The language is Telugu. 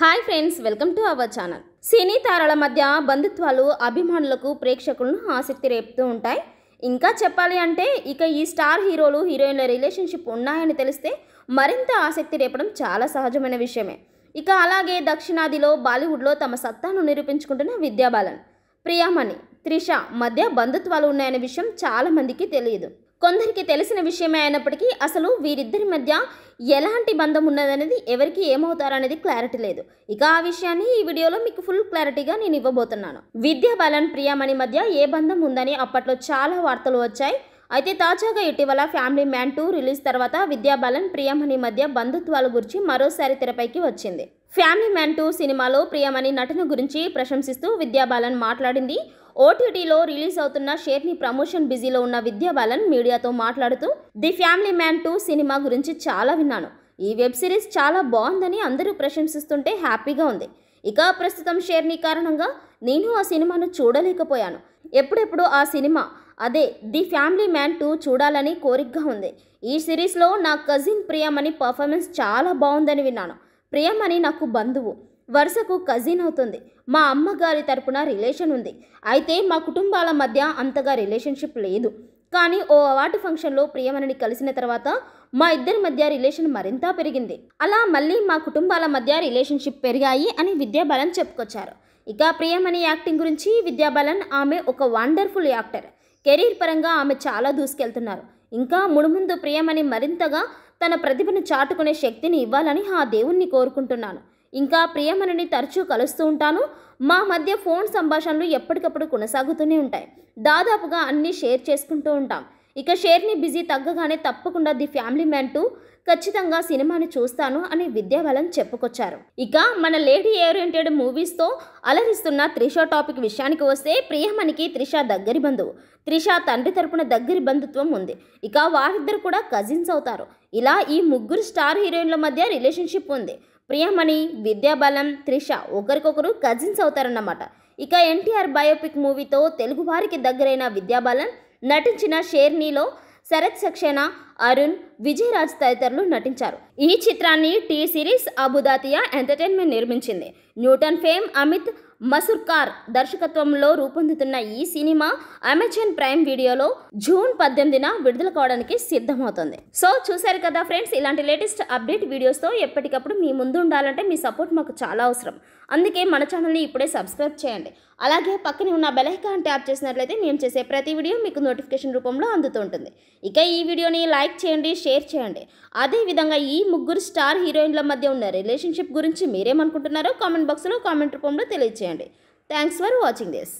hi friends welcome to our channel సినీ తారల మధ్య బంధుత్వాలు అభిమానులకు ప్రేక్షకులను ఆసక్తి రేపుతూ ఉంటాయి ఇంకా చెప్పాలి అంటే ఇక ఈ స్టార్ హీరోలు హీరోయిన్ల రిలేషన్షిప్ ఉన్నాయని తెలిస్తే మరింత ఆసక్తి రేపడం చాలా సహజమైన విషయమే ఇక అలాగే దక్షిణాదిలో బాలీవుడ్లో తమ సత్తాను నిరూపించుకుంటున్న విద్యాబాలన్ ప్రియామణి త్రిష మధ్య బంధుత్వాలు ఉన్నాయనే విషయం చాలామందికి తెలియదు కొందరికి తెలిసిన విషయమే అయినప్పటికీ అసలు వీరిద్దరి మధ్య ఎలాంటి బంధం ఉన్నదనేది ఎవరికి ఏమవుతారనేది క్లారిటీ లేదు ఇక ఆ విషయాన్ని ఈ వీడియోలో మీకు ఫుల్ క్లారిటీగా నేను ఇవ్వబోతున్నాను విద్యా బాలన్ ప్రియమణి మధ్య ఏ బంధం ఉందని అప్పట్లో చాలా వార్తలు వచ్చాయి అయితే తాజాగా ఇటీవల ఫ్యామిలీ మ్యాన్ టూ రిలీజ్ తర్వాత విద్యా బాలన్ ప్రియమణి మధ్య బంధుత్వాల గురించి మరోసారి తెరపైకి వచ్చింది ఫ్యామిలీ మ్యాన్ టూ సినిమాలో ప్రియమణి నటన గురించి ప్రశంసిస్తూ విద్యా బాలన్ మాట్లాడింది ఓటీటీలో రిలీజ్ అవుతున్న షేర్ని ప్రమోషన్ బిజీలో ఉన్న విద్యా బాలన్ మీడియాతో మాట్లాడుతూ ది ఫ్యామిలీ మ్యాన్ టూ సినిమా గురించి చాలా విన్నాను ఈ వెబ్ సిరీస్ చాలా బాగుందని అందరూ ప్రశంసిస్తుంటే హ్యాపీగా ఉంది ఇక ప్రస్తుతం షేర్ని కారణంగా నేను ఆ సినిమాను చూడలేకపోయాను ఎప్పుడెప్పుడు ఆ సినిమా అదే ది ఫ్యామిలీ మ్యాన్ టూ చూడాలని కోరికగా ఉంది ఈ సిరీస్లో నా కజిన్ ప్రియమణి పర్ఫార్మెన్స్ చాలా బాగుందని విన్నాను ప్రియమణి నాకు బంధువు వరుసకు కజిన్ అవుతుంది మా అమ్మగారి తరపున రిలేషన్ ఉంది అయితే మా కుటుంబాల మధ్య అంతగా రిలేషన్షిప్ లేదు కానీ ఓ అవార్డు ఫంక్షన్లో ప్రియమణిని కలిసిన తర్వాత మా ఇద్దరి మధ్య రిలేషన్ మరింత పెరిగింది అలా మళ్ళీ మా కుటుంబాల మధ్య రిలేషన్షిప్ పెరిగాయి అని విద్యాబాలన్ చెప్పుకొచ్చారు ఇక ప్రియమణి యాక్టింగ్ గురించి విద్యాబాలన్ ఆమె ఒక వండర్ఫుల్ యాక్టర్ కెరీర్ పరంగా ఆమె చాలా దూసుకెళ్తున్నారు ఇంకా ముడుముందు ప్రియమణి మరింతగా తన ప్రతిభను చాటుకునే శక్తిని ఇవ్వాలని ఆ దేవుణ్ణి కోరుకుంటున్నాను ఇంకా ప్రియమణిని తరచూ కలుస్తూ ఉంటాను మా మధ్య ఫోన్ సంభాషణలు ఎప్పటికప్పుడు కొనసాగుతూనే ఉంటాయి దాదాపుగా అన్నీ షేర్ చేసుకుంటూ ఉంటాం ఇక షేర్ని బిజీ తగ్గగానే తప్పకుండా ది ఫ్యామిలీ మ్యాన్ టూ ఖచ్చితంగా సినిమాని చూస్తాను అని విద్యాబలం చెప్పుకొచ్చారు ఇక మన లేడీ ఓరియంటెడ్ మూవీస్తో అలరిస్తున్న త్రిష టాపిక్ విషయానికి వస్తే ప్రియమణికి త్రిష దగ్గరి బంధువు త్రిష తండ్రి తరపున దగ్గరి బంధుత్వం ఉంది ఇక వారిద్దరు కూడా కజిన్స్ అవుతారు ఇలా ఈ ముగ్గురు స్టార్ హీరోయిన్ల మధ్య రిలేషన్షిప్ ఉంది ప్రియమణి విద్యాబలం త్రిష ఒకరికొకరు కజిన్స్ అవుతారన్నమాట ఇక ఎన్టీఆర్ బయోపిక్ మూవీతో తెలుగు వారికి దగ్గరైన విద్యాబాలన్ నటించిన షేర్నీలో శరత్ సక్సేనా అరుణ్ విజయరాజ్ తదితరులు నటించారు ఈ చిత్రాన్ని టీ సిరీస్ అబుదాతియా ఎంటర్టైన్మెంట్ నిర్మించింది న్యూటన్ ఫేమ్ అమిత్ మసుర్కార్ దర్శకత్వంలో రూపొందుతున్న ఈ సినిమా అమెజాన్ ప్రైమ్ వీడియోలో జూన్ పద్దెనిమిదిన విడుదల కావడానికి సిద్ధమవుతుంది సో చూశారు కదా ఫ్రెండ్స్ ఇలాంటి లేటెస్ట్ అప్డేట్ వీడియోస్తో ఎప్పటికప్పుడు మీ ముందు ఉండాలంటే మీ సపోర్ట్ మాకు చాలా అవసరం అందుకే మన ఛానల్ని ఇప్పుడే సబ్స్క్రైబ్ చేయండి అలాగే పక్కనే ఉన్న బెలహికాన్ ట్యాప్ చేసినట్లయితే మేము చేసే ప్రతి వీడియో మీకు నోటిఫికేషన్ రూపంలో అందుతుంటుంది ఇక ఈ వీడియోని లైక్ చేయండి షేర్ చేయండి అదేవిధంగా ఈ ముగ్గురు స్టార్ హీరోయిన్ల మధ్య ఉన్న రిలేషన్షిప్ గురించి మీరేమనుకుంటున్నారో కామెంట్ బాక్స్లో కామెంట్ రూపంలో తెలియజేయండి చేయండి థ్యాంక్స్ ఫర్ వాచింగ్ దిస్